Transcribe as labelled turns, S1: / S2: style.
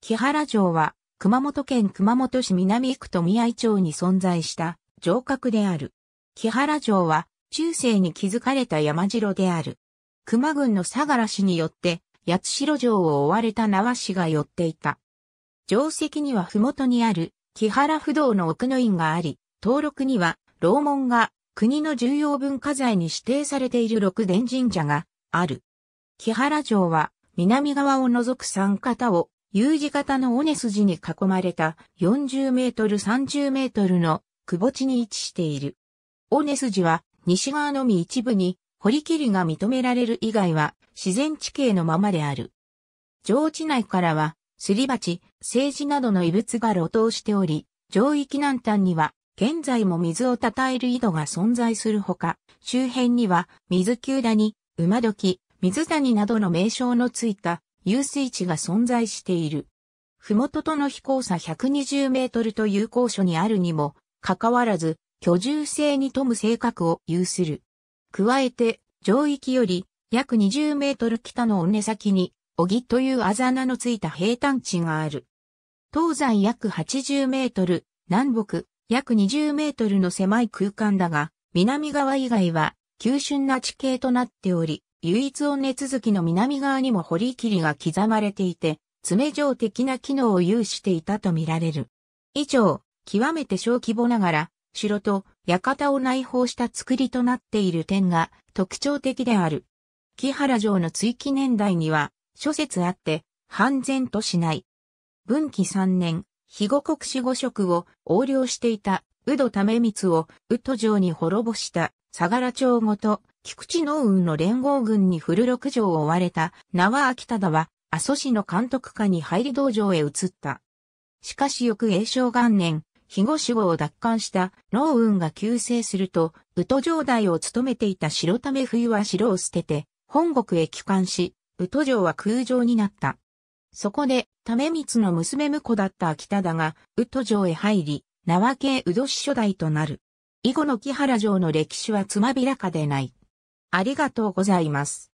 S1: 木原城は、熊本県熊本市南区富合町に存在した城郭である。木原城は、中世に築かれた山城である。熊軍の相良氏によって、八代城を追われた縄氏が寄っていた。城跡には麓にある、木原不動の奥の院があり、登録には、楼門が国の重要文化財に指定されている六殿神社がある。木原城は、南側を除く三方を U 字型の尾根筋に囲まれた40メートル30メートルの窪地に位置している。尾根筋は西側のみ一部に掘り切りが認められる以外は自然地形のままである。上地内からはすり鉢、政治などの遺物が露頭しており、上域南端には現在も水をたたえる井戸が存在するほか、周辺には水球谷、馬時、水谷などの名称のついた遊水地が存在している。ふもととの飛行差120メートルという高所にあるにも、かかわらず、居住性に富む性格を有する。加えて、上域より約20メートル北の尾根先に、小木というあざ名のついた平坦地がある。東西約80メートル、南北約20メートルの狭い空間だが、南側以外は急峻な地形となっており、唯一温根続きの南側にも堀切が刻まれていて、爪状的な機能を有していたとみられる。以上、極めて小規模ながら、城と館を内包した造りとなっている点が特徴的である。木原城の追記年代には、諸説あって、半然としない。文紀三年、肥後国史護職を横領していた、宇戸為光を宇都城に滅ぼした相良町ごと菊池農運の連合軍に古六条を追われた縄秋忠は、阿蘇市の監督下に入り道場へ移った。しかし翌永正元年、肥後守護を奪還した農運が急成すると、宇都城代を務めていた白ため冬は城を捨てて、本国へ帰還し、宇都城は空城になった。そこで、たみ光の娘婿だった秋田が、宇都城へ入り、縄系宇都市初代となる。以後の木原城の歴史はつまびらかでない。ありがとうございます。